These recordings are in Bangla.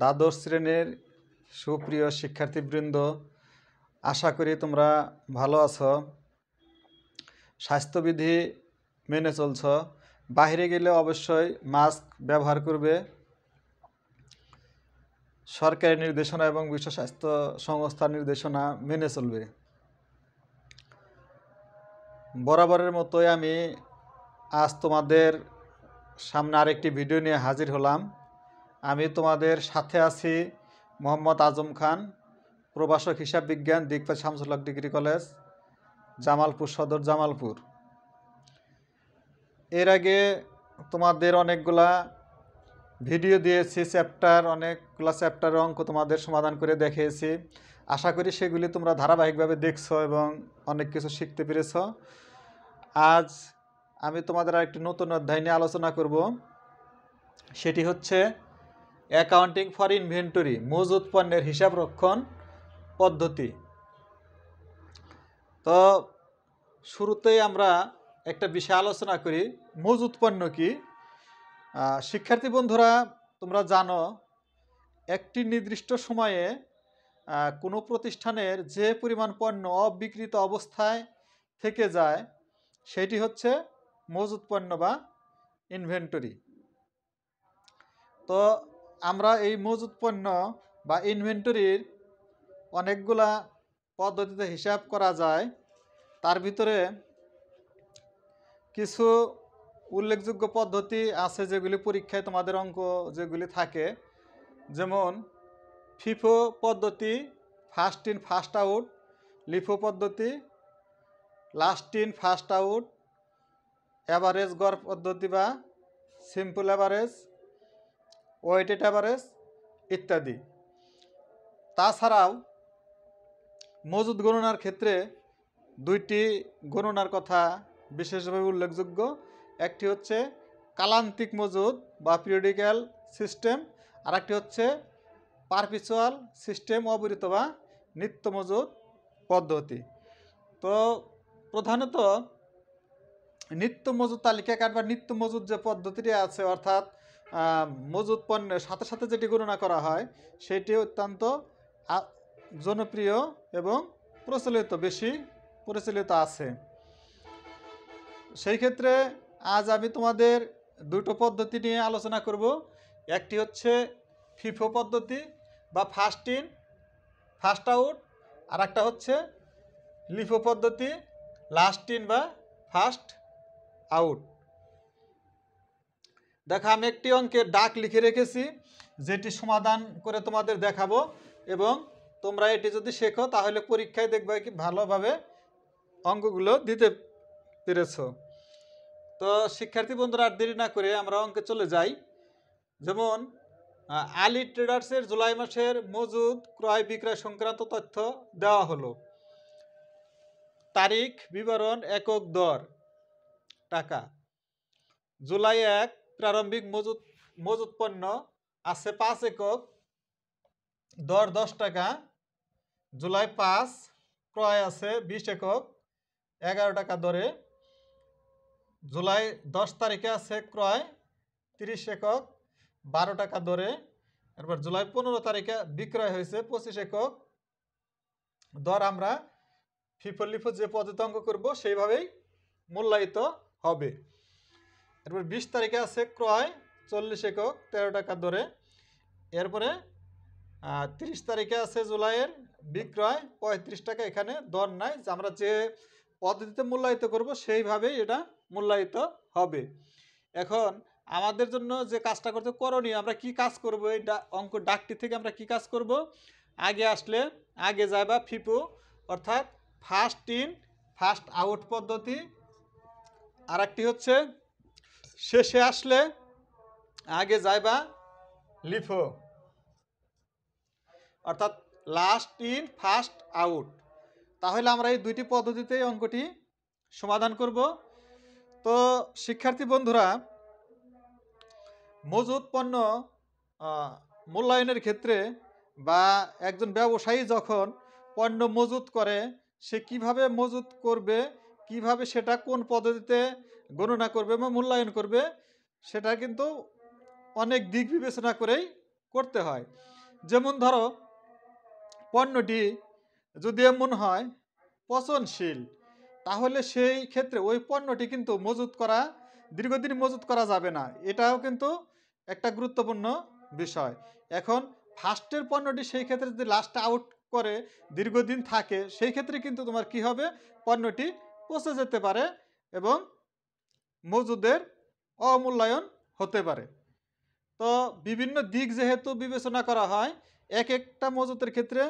দ্বাদশ শ্রেণীর সুপ্রিয় শিক্ষার্থীবৃন্দ আশা করি তোমরা ভালো আছো স্বাস্থ্যবিধি মেনে চলছ বাহিরে গেলে অবশ্যই মাস্ক ব্যবহার করবে সরকারি নির্দেশনা এবং বিশ্ব স্বাস্থ্য সংস্থার নির্দেশনা মেনে চলবে বরাবরের মতোই আমি আজ তোমাদের সামনে আরেকটি ভিডিও নিয়ে হাজির হলাম আমি তোমাদের সাথে আছি মোহাম্মদ আজম খান প্রভাষক হিসাব বিজ্ঞান দিগপা শামসুল্লাহ ডিগ্রি কলেজ জামালপুর সদর জামালপুর এর আগে তোমাদের অনেকগুলা ভিডিও দিয়েছি চ্যাপ্টার অনেকগুলা চ্যাপ্টার অঙ্ক তোমাদের সমাধান করে দেখিয়েছি আশা করি সেগুলি তোমরা ধারাবাহিকভাবে দেখছো এবং অনেক কিছু শিখতে পেরেছ আজ আমি তোমাদের আরেকটি নতুন অধ্যায় নিয়ে আলোচনা করব সেটি হচ্ছে অ্যাকাউন্টিং ফর ইনভেন্টরি মজুদ পণ্যের হিসাব রক্ষণ পদ্ধতি তো শুরুতেই আমরা একটা বিষয় আলোচনা করি মজুদ পণ্য কি শিক্ষার্থী বন্ধুরা তোমরা জানো একটি নির্দিষ্ট সময়ে কোনো প্রতিষ্ঠানের যে পরিমাণ পণ্য অবিকৃত অবস্থায় থেকে যায় সেটি হচ্ছে মজুদ পণ্য বা ইনভেন্টরি তো আমরা এই মজুদ পণ্য বা ইনভেন্টরির অনেকগুলা পদ্ধতিতে হিসাব করা যায় তার ভিতরে কিছু উল্লেখযোগ্য পদ্ধতি আছে যেগুলি পরীক্ষায় তোমাদের অঙ্ক যেগুলি থাকে যেমন ফিফো পদ্ধতি first in first out LIFO পদ্ধতি last in first out average গড় পদ্ধতি বা সিম্পল অ্যাভারেজ ওয়েটেড অ্যাভারেজ ইত্যাদি তাছাড়াও মজুদ গণনার ক্ষেত্রে দুইটি গণনার কথা বিশেষভাবে উল্লেখযোগ্য একটি হচ্ছে কালান্তিক মজুদ বা পিরিয়ডিক্যাল সিস্টেম আর একটি হচ্ছে পারপিচুয়াল সিস্টেম অবরিত বা নিত্য মজুদ পদ্ধতি তো প্রধানত নিত্য মজুদ তালিকা কাঠ বা নিত্য মজুদ যে পদ্ধতিটি আছে অর্থাৎ মজুদ পণ্যের সাথে সাথে যেটি গণনা করা হয় সেটি অত্যন্ত জনপ্রিয় এবং প্রচলিত বেশি প্রচলিত আছে সেই ক্ষেত্রে আজ আমি তোমাদের দুটো পদ্ধতি নিয়ে আলোচনা করব একটি হচ্ছে ফিফো পদ্ধতি বা ফার্স্ট ইন ফার্স্ট আউট আর একটা হচ্ছে লিফো পদ্ধতি লাস্ট ইন বা ফার্স্ট আউট দেখা আমি একটি অঙ্কের ডাক লিখে রেখেছি যেটি সমাধান করে তোমাদের দেখাবো এবং তোমরা এটি যদি শেখো তাহলে পরীক্ষায় দেখবে কি ভালোভাবে অঙ্কগুলো দিতে পেরেছ তো শিক্ষার্থী বন্ধুরা আর দেরি না করে আমরা অঙ্কে চলে যাই যেমন আলি ট্রেডার্সের জুলাই মাসের মজুদ ক্রয় বিক্রয় সংক্রান্ত তথ্য দেওয়া হলো তারিখ বিবরণ একক দর টাকা জুলাই এক প্রারম্ভিক মজুত মজুত পণ্য আছে পাঁচ একক দর দশ টাকা জুলাই পাঁচ ক্রয় আছে বিশ একক এগারো টাকা দরে জুলাই দশ তারিখে আছে ক্রয় তিরিশ একক বারো টাকা দরে এরপর জুলাই পনেরো তারিখে বিক্রয় হয়েছে পঁচিশ একক দর আমরা ফিফর লিফো যে পদতঙ্ক করব সেইভাবেই মূল্যায়িত হবে এরপর বিশ তারিখে আছে ক্রয় চল্লিশ একক তেরো টাকা দরে এরপরে তিরিশ তারিখে আছে জুলাইয়ের বিক্রয় পঁয়ত্রিশ টাকা এখানে দর নাই আমরা যে পদ্ধতিতে মূল্যায়িত করব সেইভাবেই এটা মূল্যায়িত হবে এখন আমাদের জন্য যে কাজটা করতে করণীয় আমরা কি কাজ করব এই অঙ্ক ডাকটি থেকে আমরা কি কাজ করব আগে আসলে আগে যায় বা ফিপো অর্থাৎ ফার্স্ট ইন ফার্স্ট আউট পদ্ধতি আর হচ্ছে শেষে আসলে আগে যাইবা লিফো অর্থাৎ লাস্ট ইন ফার্স্ট আউট তাহলে আমরা এই দুইটি পদ্ধতিতে অঙ্কটি সমাধান করব তো শিক্ষার্থী বন্ধুরা মজুদ পণ্য মূল্যায়নের ক্ষেত্রে বা একজন ব্যবসায়ী যখন পণ্য মজুত করে সে কিভাবে মজুত করবে কিভাবে সেটা কোন পদ্ধতিতে গণনা করবে বা মূল্যায়ন করবে সেটা কিন্তু অনেক দিক বিবেচনা করেই করতে হয় যেমন ধরো পণ্যটি যদি এমন হয় পচনশীল তাহলে সেই ক্ষেত্রে ওই পণ্যটি কিন্তু মজুত করা দীর্ঘদিন মজুত করা যাবে না এটাও কিন্তু একটা গুরুত্বপূর্ণ বিষয় এখন ফার্স্টের পণ্যটি সেই ক্ষেত্রে যদি লাস্ট আউট করে দীর্ঘদিন থাকে সেই ক্ষেত্রে কিন্তু তোমার কি হবে পণ্যটি পচে যেতে পারে এবং মজুদের অমূল্যায়ন হতে পারে তো বিভিন্ন দিক যেহেতু বিবেচনা করা হয় এক একটা মজুতের ক্ষেত্রে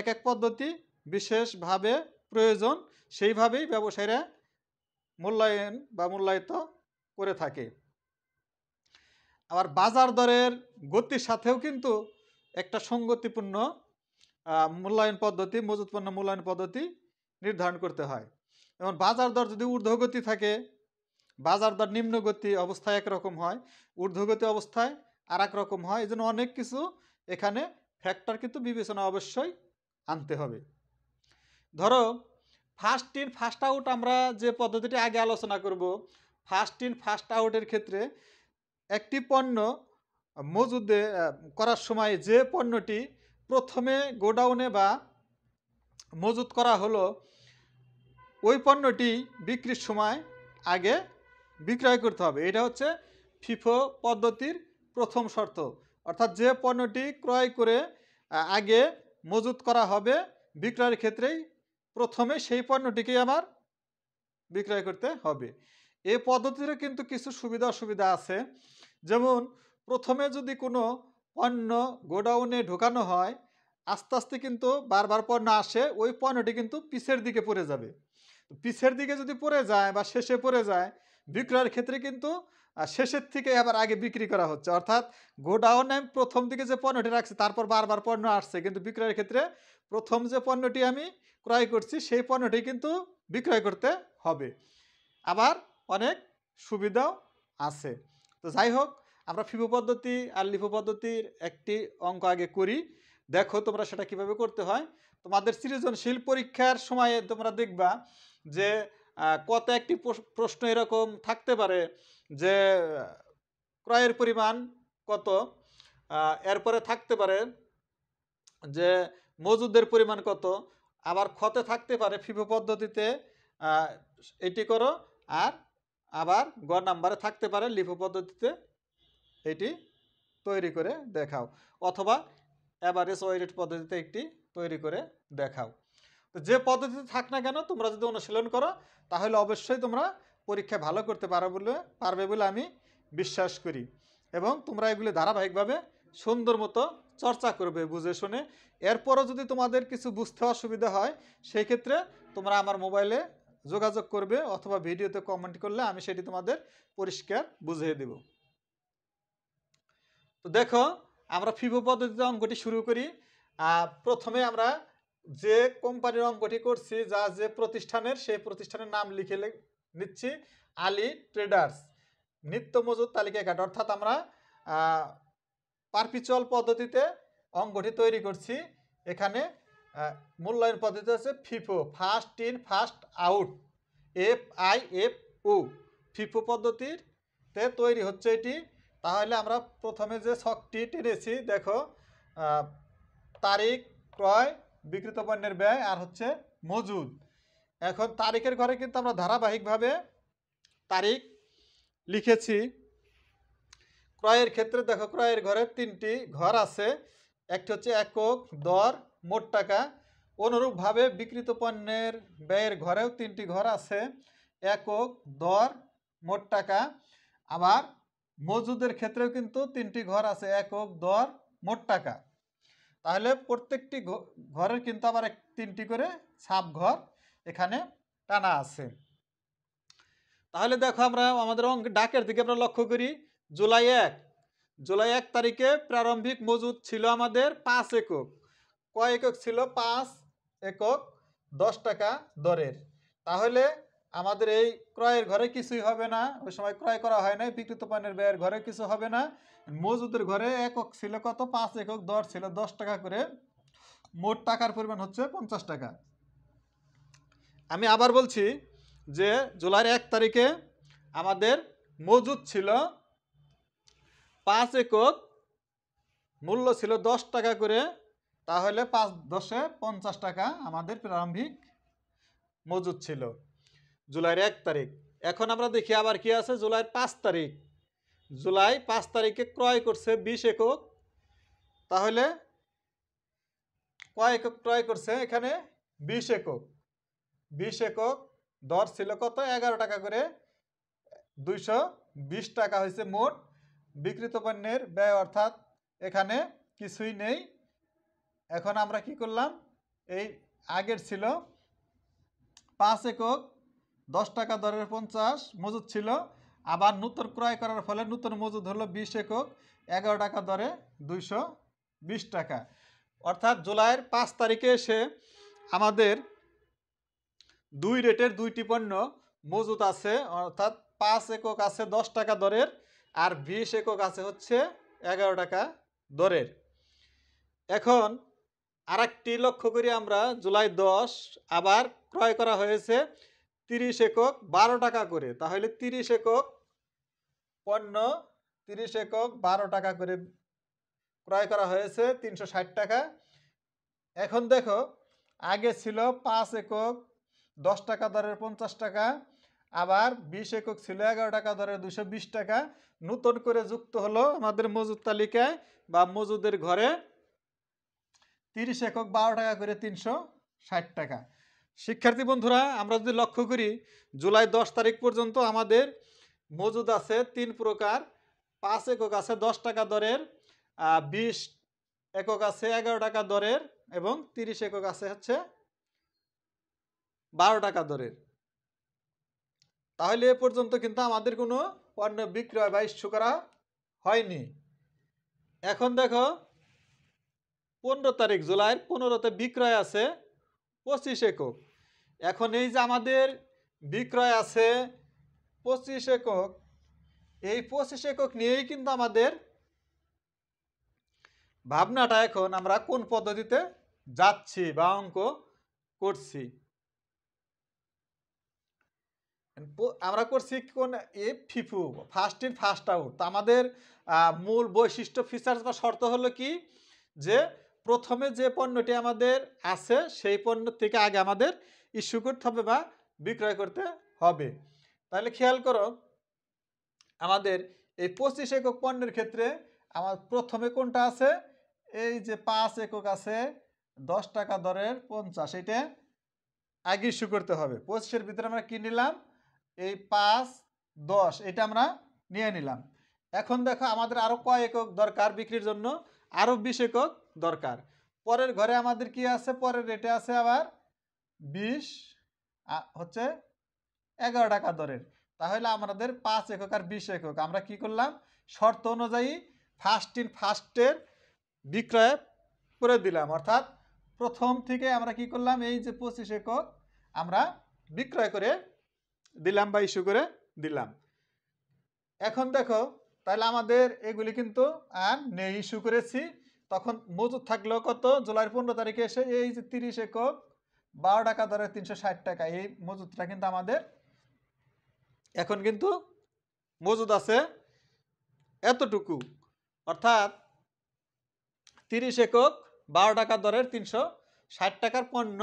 এক এক পদ্ধতি বিশেষভাবে প্রয়োজন সেইভাবেই ব্যবসায়ীরা মূল্যায়ন বা মূল্যায়িত করে থাকে আবার বাজার দরের গতির সাথেও কিন্তু একটা সঙ্গতিপূর্ণ মূল্যায়ন পদ্ধতি মজুতপূর্ণ মূল্যায়ন পদ্ধতি নির্ধারণ করতে হয় এবং বাজার দর যদি ঊর্ধ্বগতি থাকে বাজার দর নিম্নগতি অবস্থায় একরকম হয় ঊর্ধ্বগতি অবস্থায় আর রকম হয় এই অনেক কিছু এখানে ফ্যাক্টর কিন্তু বিবেচনা অবশ্যই আনতে হবে ধরো ফার্স্ট ইন ফার্স্ট আউট আমরা যে পদ্ধতিটি আগে আলোচনা করব ফার্স্ট ইন ফার্স্ট আউটের ক্ষেত্রে একটি পণ্য মজুদে করার সময় যে পণ্যটি প্রথমে গোডাউনে বা মজুত করা হলো ওই পণ্যটি বিক্রির সময় আগে বিক্রয় করতে হবে এটা হচ্ছে ফিফো পদ্ধতির প্রথম শর্ত অর্থাৎ যে পণ্যটি ক্রয় করে আগে মজুত করা হবে বিক্রয়ের ক্ষেত্রেই প্রথমে সেই পণ্যটিকেই আমার বিক্রয় করতে হবে এ পদ্ধতিরও কিন্তু কিছু সুবিধা অসুবিধা আছে যেমন প্রথমে যদি কোনো পণ্য গোডাউনে ঢোকানো হয় আস্তে আস্তে কিন্তু বারবার পণ্য আসে ওই পণ্যটি কিন্তু পিছের দিকে পড়ে যাবে পিছের দিকে যদি পড়ে যায় বা শেষে পড়ে যায় বিক্রয়ের ক্ষেত্রে কিন্তু শেষের থেকে আবার আগে বিক্রি করা হচ্ছে অর্থাৎ গোডাউন আমি প্রথম দিকে যে পণ্যটি রাখছি তারপর বারবার পণ্য আসছে কিন্তু বিক্রয়ের ক্ষেত্রে প্রথম যে পণ্যটি আমি ক্রয় করছি সেই পণ্যটি কিন্তু বিক্রয় করতে হবে আবার অনেক সুবিধাও আছে তো যাই হোক আমরা ফিপো পদ্ধতি আর লিপো পদ্ধতির একটি অঙ্ক আগে করি দেখো তোমরা সেটা কিভাবে করতে হয় তোমাদের সৃজনশীল পরীক্ষার সময়ে তোমরা দেখবা যে কত একটি প্রশ্ন এরকম থাকতে পারে যে ক্রয়ের পরিমাণ কত এরপরে থাকতে পারে যে মজুদের পরিমাণ কত আবার ক্ষতে থাকতে পারে ফিফো পদ্ধতিতে এটি করো আর আবার গ নাম্বারে থাকতে পারে লিফো পদ্ধতিতে এটি তৈরি করে দেখাও অথবা অ্যাভারেজ ওয়েট পদ্ধতিতে একটি তৈরি করে দেখাও তো যে পদ্ধতিতে থাক না কেন তোমরা যদি অনুশীলন করো তাহলে অবশ্যই তোমরা পরীক্ষা ভালো করতে পারো বলে পারবে বলে আমি বিশ্বাস করি এবং তোমরা এগুলি ধারাবাহিকভাবে সুন্দর মতো চর্চা করবে বুঝে শুনে এরপরও যদি তোমাদের কিছু বুঝতে অসুবিধা হয় সেই ক্ষেত্রে তোমরা আমার মোবাইলে যোগাযোগ করবে অথবা ভিডিওতে কমেন্ট করলে আমি সেটি তোমাদের পরিষ্কার বুঝিয়ে দেব তো দেখো আমরা ফিভো পদ্ধতিতে অঙ্কটি শুরু করি প্রথমে আমরা যে কোম্পানির অঙ্কটি করছি যা যে প্রতিষ্ঠানের সেই প্রতিষ্ঠানের নাম লিখে নিচ্ছি আলী ট্রেডার্স নিত্য মজুর তালিকা ঘাট অর্থাৎ আমরা পারপিচুয়াল পদ্ধতিতে অঙ্কটি তৈরি করছি এখানে মূল্যায়ন পদ্ধতি আছে FIFO first in first out F I F O FIFO পদ্ধতির তে তৈরি হচ্ছে এটি তাহলে আমরা প্রথমে যে শখটি টেনেছি দেখো তারিখ ক্রয় বিক্রিত পণ্যের ব্যয় আর হচ্ছে মজুদ এখন তারিখের ঘরে কিন্তু আমরা ধারাবাহিকভাবে তারিখ লিখেছি ক্রয়ের ক্ষেত্রে দেখো ক্রয়ের ঘরে তিনটি ঘর আছে একটি হচ্ছে একক দর মোট টাকা অনুরূপভাবে বিক্রিত পণ্যের ব্যয়ের ঘরেও তিনটি ঘর আছে একক দর মোট টাকা আবার মজুদের ক্ষেত্রেও কিন্তু তিনটি ঘর আছে একক দর মোট টাকা তাহলে প্রত্যেকটি ঘরের কিন্তু আবার তিনটি করে সাপ ঘর এখানে টানা আছে তাহলে দেখো আমরা আমাদের অঙ্ক ডাকের দিকে আমরা লক্ষ্য করি জুলাই এক জুলাই এক তারিখে প্রারম্ভিক মজুদ ছিল আমাদের পাঁচ একক কয় একক ছিল পাঁচ একক দশ টাকা দরের তাহলে আমাদের এই ক্রয়ের ঘরে কিছুই হবে না ওই সময় ক্রয় করা হয় নাই বিকৃত পানের ব্যয়ের ঘরে কিছু হবে না মজুদের ঘরে একক ছিল কত পাঁচ একক দর ছিল দশ টাকা করে মোট টাকার পরিমাণ হচ্ছে পঞ্চাশ টাকা আমি আবার বলছি যে জুলাইয়ের এক তারিখে আমাদের মজুদ ছিল পাঁচ একক মূল্য ছিল দশ টাকা করে তাহলে পাঁচ দশে পঞ্চাশ টাকা আমাদের প্রারম্ভিক মজুদ ছিল জুলাইয়ের এক তারিখ এখন আমরা দেখি আবার কি আছে জুলাইয়ের পাঁচ তারিখ জুলাই পাঁচ তারিখে ক্রয় করছে বিশ একক তাহলে কয় একক ক্রয় করছে এখানে বিশ একক বিশ একক দর ছিল কত এগারো টাকা করে দুইশো বিশ টাকা হয়েছে মোট বিক্রিত পণ্যের ব্যয় অর্থাৎ এখানে কিছুই নেই এখন আমরা কি করলাম এই আগের ছিল পাঁচ একক দশ টাকা দরের পঞ্চাশ মজুদ ছিল আবার নূতন ক্রয় করার ফলে নূতন মজুদ হলো বিশ একক এগারো টাকা দরে দুইশো বিশ টাকা অর্থাৎ জুলাইয়ের পাঁচ তারিখে এসে আমাদের দুই রেটের দুইটি পণ্য মজুত আছে অর্থাৎ পাঁচ একক আছে দশ টাকা দরের আর বিশ একক আছে হচ্ছে এগারো টাকা দরের এখন আরেকটি লক্ষ্য করি আমরা জুলাই দশ আবার ক্রয় করা হয়েছে তিরিশ একক বারো টাকা করে তাহলে তিরিশ একক পণ্য তিরিশ একক বারো টাকা করে ক্রয় করা হয়েছে তিনশো ষাট টাকা এখন দেখো আগে ছিল পাঁচ একক দশ টাকা দরের পঞ্চাশ টাকা আবার বিশ একক ছিল এগারো টাকা দরের দুশো বিশ টাকা নতুন করে যুক্ত হলো আমাদের মজুদ তালিকায় বা মজুদের ঘরে তিরিশ একক বারো টাকা করে তিনশো ষাট টাকা শিক্ষার্থী বন্ধুরা আমরা যদি লক্ষ্য করি জুলাই দশ তারিখ পর্যন্ত আমাদের মজুদ আছে তিন প্রকার পাঁচ একক আছে দশ টাকা দরের বিশ একক আছে এগারো টাকা দরের এবং তিরিশ একক আছে হচ্ছে বারো টাকা দরের তাহলে এ পর্যন্ত কিন্তু আমাদের কোনো পণ্য বিক্রয় বা ইস্যু করা হয়নি এখন দেখো পনেরো তারিখ জুলাইয়ের পনেরোতে বিক্রয় আছে পঁচিশ একক এখন এই যে আমাদের বিক্রয় আছে পঁচিশ একক এই পঁচিশ একক নিয়েই কিন্তু আমাদের ভাবনাটা এখন আমরা কোন পদ্ধতিতে যাচ্ছি বা অঙ্ক করছি আমরা করছি কোন এ FIFO first in first out তো আমাদের মূল বৈশিষ্ট্য ফিচার্স বা শর্ত হলো কি যে প্রথমে যে পণ্যটি আমাদের আছে সেই পণ্য থেকে আগে আমাদের ইস্যু করতে হবে বা বিক্রয় করতে হবে তাহলে খেয়াল করো আমাদের এই পঁচিশ একক পণ্যের ক্ষেত্রে আমার প্রথমে কোনটা আছে এই যে পাঁচ একক আছে দশ টাকা দরের পঞ্চাশ এটা আগে ইস্যু করতে হবে পঁচিশের ভিতরে আমরা কি নিলাম এই পাঁচ দশ এটা আমরা নিয়ে নিলাম এখন দেখো আমাদের আরও কয় একক দরকার বিক্রির জন্য আরও বিশ একক দরকার পরের ঘরে আমাদের কি আছে পরের রেটে আছে আবার বিশ হচ্ছে এগারো টাকা দরের তাহলে আমাদের পাঁচ একক আর বিশ একক আমরা কি করলাম শর্ত অনুযায়ী ফার্স্ট ইন ফার্স্টের বিক্রয় করে দিলাম অর্থাৎ প্রথম থেকে আমরা কি করলাম এই যে পঁচিশ একক আমরা বিক্রয় করে দিলাম বা ইস্যু করে দিলাম এখন দেখো তাহলে আমাদের এগুলি কিন্তু আর নেই ইস্যু করেছি তখন মজুদ থাকলেও কত জুলাই পনেরো তারিখে এসে এই যে তিরিশ একক বারো টাকা দরে তিনশো ষাট টাকা এই মজুদটা কিন্তু আমাদের এখন কিন্তু মজুদ আছে এতটুকু অর্থাৎ তিরিশ একক বারো টাকা দরের তিনশো ষাট টাকার পণ্য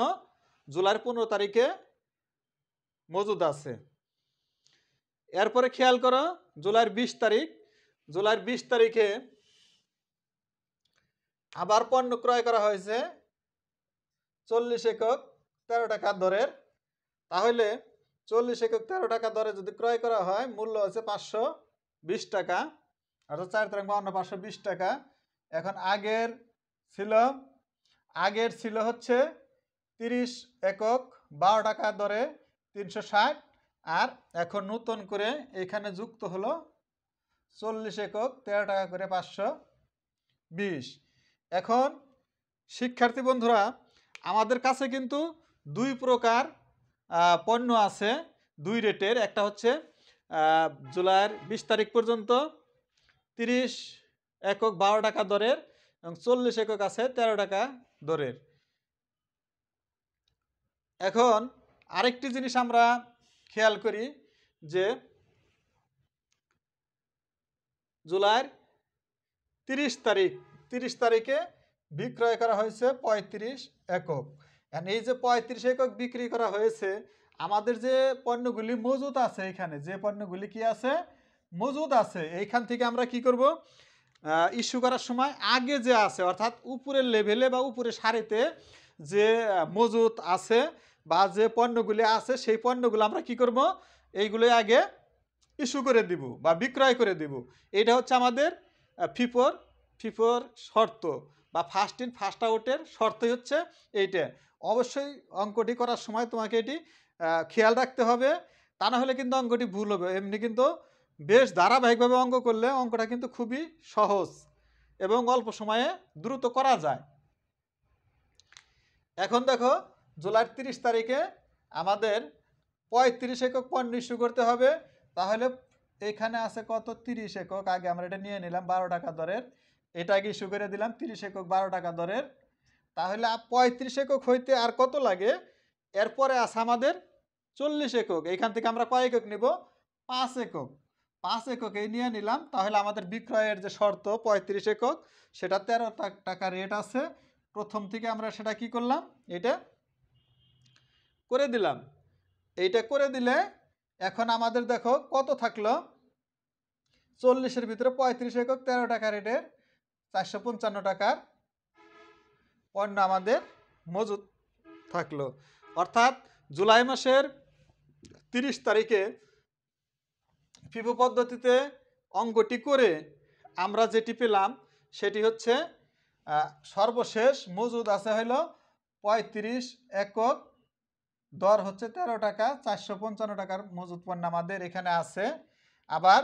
জুলাই পনেরো তারিখে মজুদ আছে এরপরে খেয়াল করো জুলাইয়ের বিশ তারিখ জুলাই বিশ তারিখে আবার পণ্য ক্রয় করা হয়েছে চল্লিশ একক তেরো টাকা দরের তাহলে চল্লিশ একক তেরো টাকা দরে যদি ক্রয় করা হয় মূল্য হচ্ছে পাঁচশো বিশ টাকা অর্থাৎ চার তারিখ বাউন্ন পাঁচশো বিশ টাকা এখন আগের ছিল আগের ছিল হচ্ছে তিরিশ একক বারো টাকা দরে তিনশো ষাট আর এখন নতুন করে এখানে যুক্ত হলো চল্লিশ একক তেরো টাকা করে পাঁচশো বিশ এখন শিক্ষার্থী বন্ধুরা আমাদের কাছে কিন্তু দুই প্রকার পণ্য আছে দুই রেটের একটা হচ্ছে জুলাইয়ের বিশ তারিখ পর্যন্ত তিরিশ একক বারো টাকা দরের এবং চল্লিশ একক আছে ১৩ টাকা দরের এখন আরেকটি জিনিস আমরা খেয়াল করি যে জুলাইয়ের তিরিশ তারিখ তিরিশ তারিখে বিক্রয় করা হয়েছে পঁয়ত্রিশ একক এই যে পঁয়ত্রিশ একক বিক্রি করা হয়েছে আমাদের যে পণ্যগুলি মজুদ আছে এখানে যে পণ্যগুলি কি আছে মজুদ আছে এইখান থেকে আমরা কি করব ইস্যু করার সময় আগে যে আছে অর্থাৎ উপরের লেভেলে বা উপরের সারিতে যে মজুদ আছে বা যে পণ্যগুলি আছে সেই পণ্যগুলো আমরা কি করব এইগুলোই আগে ইস্যু করে দিব বা বিক্রয় করে দিব এটা হচ্ছে আমাদের ফিফোর ফিফোর শর্ত বা ফার্স্ট ইন ফার্স্ট আউটের শর্তই হচ্ছে এইটা অবশ্যই অঙ্কটি করার সময় তোমাকে এটি খেয়াল রাখতে হবে তা না হলে কিন্তু অঙ্কটি ভুল হবে এমনি কিন্তু বেশ ধারাবাহিকভাবে অঙ্ক করলে অঙ্কটা কিন্তু খুবই সহজ এবং অল্প সময়ে দ্রুত করা যায় এখন দেখো জুলাই তিরিশ তারিখে আমাদের পঁয়ত্রিশ একক পণ্য ইস্যু করতে হবে তাহলে এখানে আছে কত তিরিশ একক আগে আমরা এটা নিয়ে নিলাম বারো টাকা দরের এটা আগে ইস্যু করে দিলাম তিরিশ একক বারো টাকা দরের তাহলে পঁয়ত্রিশ একক হইতে আর কত লাগে এরপরে আছে আমাদের চল্লিশ একক এখান থেকে আমরা কয় একক নেব পাঁচ একক পাঁচ একক এই নিয়ে নিলাম তাহলে আমাদের বিক্রয়ের যে শর্ত পঁয়ত্রিশ একক সেটা তেরো টাকা রেট আছে প্রথম থেকে আমরা সেটা কি করলাম এটা করে দিলাম এইটা করে দিলে এখন আমাদের দেখো কত থাকলো চল্লিশের ভিতরে পঁয়ত্রিশ একক তেরো টাকা রেটের চারশো পঞ্চান্ন টাকার পণ্য আমাদের মজুত থাকলো অর্থাৎ জুলাই মাসের তিরিশ তারিখে ফিফো পদ্ধতিতে অঙ্গটি করে আমরা যেটি পেলাম সেটি হচ্ছে সর্বশেষ মজুদ আছে হইল পঁয়ত্রিশ একক দর হচ্ছে ১৩ টাকা চারশো পঞ্চান্ন টাকার মজুত পণ্য আমাদের এখানে আছে আবার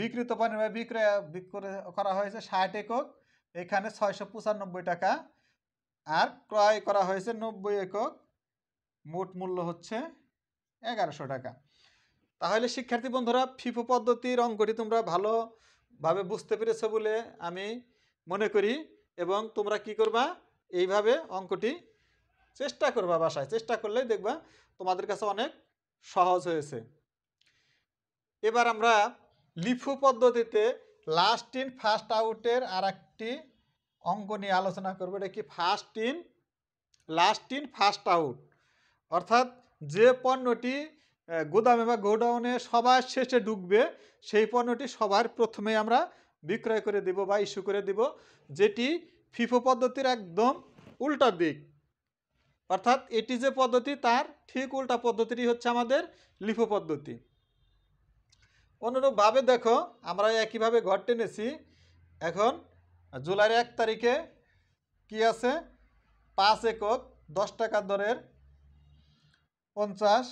বিক্রিত পণ্য বিক্রয় করা হয়েছে ষাট একক এখানে ছয়শো পঁচানব্বই টাকা আর ক্রয় করা হয়েছে নব্বই একক মোট মূল্য হচ্ছে এগারোশো টাকা তাহলে শিক্ষার্থী বন্ধুরা ফিফো পদ্ধতির অঙ্কটি তোমরা ভালোভাবে বুঝতে পেরেছো বলে আমি মনে করি এবং তোমরা কি করবা এইভাবে অঙ্কটি চেষ্টা করবা বাসায় চেষ্টা করলেই দেখবা তোমাদের কাছে অনেক সহজ হয়েছে এবার আমরা লিফু পদ্ধতিতে লাস্ট ইন ফার্স্ট আউটের আর একটি অঙ্গ নিয়ে আলোচনা করবো এটা কি first in last in first out অর্থাৎ যে পণ্যটি গোদামে বা গোডাউনে সবার শেষে ঢুকবে সেই পণ্যটি সবার প্রথমে আমরা বিক্রয় করে দিব বা ইস্যু করে দিব যেটি ফিফো পদ্ধতির একদম উল্টা দিক অর্থাৎ এটি যে পদ্ধতি তার ঠিক উল্টা পদ্ধতিটি হচ্ছে আমাদের লিফো পদ্ধতি অনুরূপভাবে দেখো আমরা একইভাবে ঘর টেনেছি এখন জুলাইয়ের এক তারিখে কি আছে পাঁচ একক দশ টাকা দরের পঞ্চাশ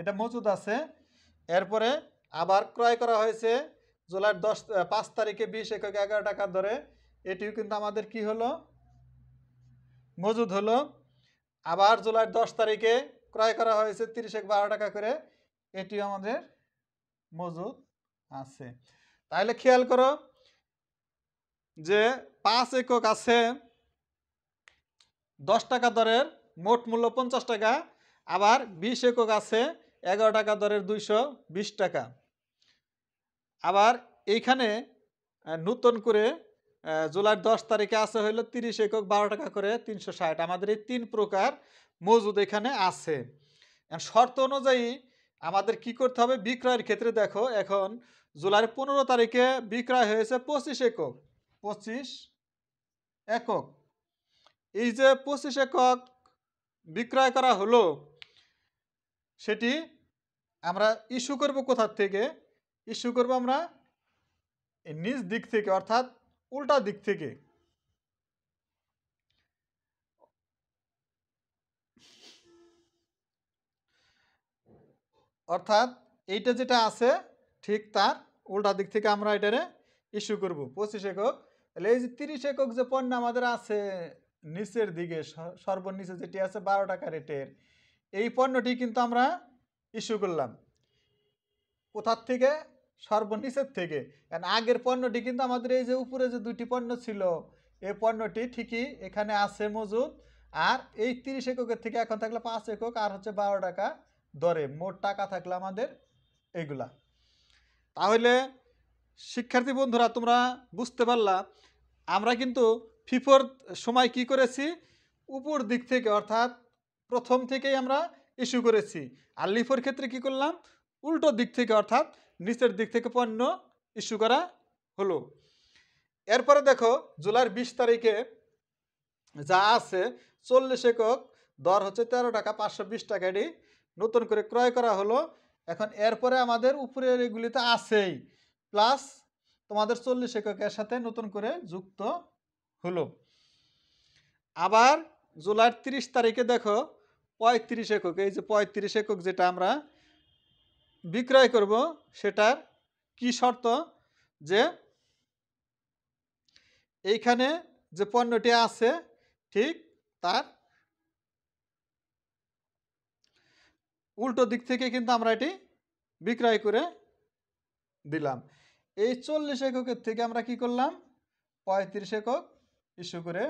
এটা মজুদ আছে এরপরে আবার ক্রয় করা হয়েছে জুলাইয়ের দশ পাঁচ তারিখে বিশ একক এগারো টাকা দরে এটিও কিন্তু আমাদের কি হলো মজুদ হলো আবার জুলাই দশ তারিখে ক্রয় করা হয়েছে তিরিশ এক বারো টাকা করে এটি আমাদের মজুদ আছে তাহলে খেয়াল করো যে পাঁচ একক আছে দশ টাকা দরের মোট মূল্য পঞ্চাশ টাকা আবার বিশ একক আছে এগারো টাকা দরের দুইশো বিশ টাকা আবার এইখানে নতুন করে জুলাইয়ের দশ তারিখে আছে হইল তিরিশ একক বারো টাকা করে তিনশো ষাট আমাদের এই তিন প্রকার মজুদ এখানে আছে শর্ত অনুযায়ী আমাদের কি করতে হবে বিক্রয়ের ক্ষেত্রে দেখো এখন জুলাইয়ের পনেরো তারিখে বিক্রয় হয়েছে পঁচিশ একক পঁচিশ একক এই যে পঁচিশ একক বিক্রয় করা হলো সেটি আমরা ইস্যু করবো কোথার থেকে ইস্যু করব আমরা নিজ দিক থেকে অর্থাৎ উল্টা দিক থেকে অর্থাৎ এইটা যেটা আছে ঠিক তার উল্টা দিক থেকে আমরা এটারে ইস্যু করব পঁচিশ একক তাহলে এই যে তিরিশ একক যে পণ্য আমাদের আছে নিচের দিকে সর্বনিচে যেটি আছে বারো টাকা রেটের এই পণ্যটি কিন্তু আমরা ইস্যু করলাম কোথার থেকে সর্বনিষেধ থেকে আগের পণ্যটি কিন্তু আমাদের এই যে উপরে যে দুটি পণ্য ছিল এ পণ্যটি ঠিকই এখানে আছে মজুদ আর এই তিরিশ এককের থেকে এখন থাকলে পাঁচ একক আর হচ্ছে বারো টাকা দরে মোট টাকা থাকলে আমাদের এগুলা তাহলে শিক্ষার্থী বন্ধুরা তোমরা বুঝতে পারলা আমরা কিন্তু ফিফোর সময় কি করেছি উপর দিক থেকে অর্থাৎ প্রথম থেকেই আমরা ইস্যু করেছি আর লিফোর ক্ষেত্রে কি করলাম উল্টো দিক থেকে অর্থাৎ নিচের দিক থেকে পণ্য ইস্যু করা হলো এরপরে দেখো জুলাই বিশ তারিখে যা আছে চল্লিশ একক দর হচ্ছে তেরো টাকা পাঁচশো বিশ টাকা এটি নতুন করে ক্রয় করা হলো এখন এরপরে আমাদের উপরের এগুলিতে আছেই প্লাস তোমাদের চল্লিশ এককের সাথে নতুন করে যুক্ত হলো আবার জুলাই তিরিশ তারিখে দেখো পঁয়ত্রিশ একক এই যে পঁয়ত্রিশ একক যেটা আমরা বিক্রয় করব সেটার কি শর্ত যে এইখানে যে পণ্যটি আছে ঠিক তার উল্টো দিক থেকে কিন্তু আমরা এটি বিক্রয় করে দিলাম এই চল্লিশ এককের থেকে আমরা কি করলাম পঁয়ত্রিশ একক ইস্যু করে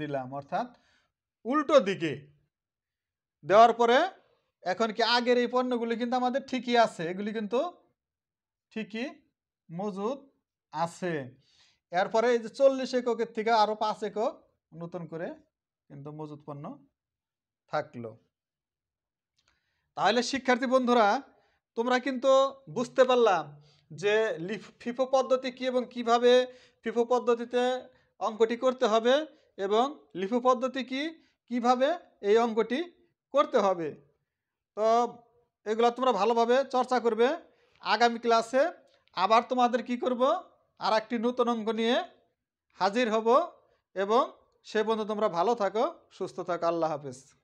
দিলাম অর্থাৎ উল্টো দিকে দেওয়ার পরে এখন কি আগের এই পণ্যগুলি কিন্তু আমাদের ঠিকই আছে এগুলি কিন্তু ঠিকই মজুদ আছে এরপরে এই যে চল্লিশ এককের থেকে আরও পাঁচ একক নতুন করে কিন্তু মজুদ পণ্য থাকলো তাহলে শিক্ষার্থী বন্ধুরা তোমরা কিন্তু বুঝতে পারলাম যে ফিফো পদ্ধতি কি এবং কিভাবে ফিফো পদ্ধতিতে অঙ্কটি করতে হবে এবং লিফো পদ্ধতি কি কিভাবে এই অঙ্কটি করতে হবে তো এগুলো তোমরা ভালোভাবে চর্চা করবে আগামী ক্লাসে আবার তোমাদের কি করব আর একটি নূতন অঙ্গ নিয়ে হাজির হব এবং সে বন্ধু তোমরা ভালো থাকো সুস্থ থাকো আল্লাহ হাফিজ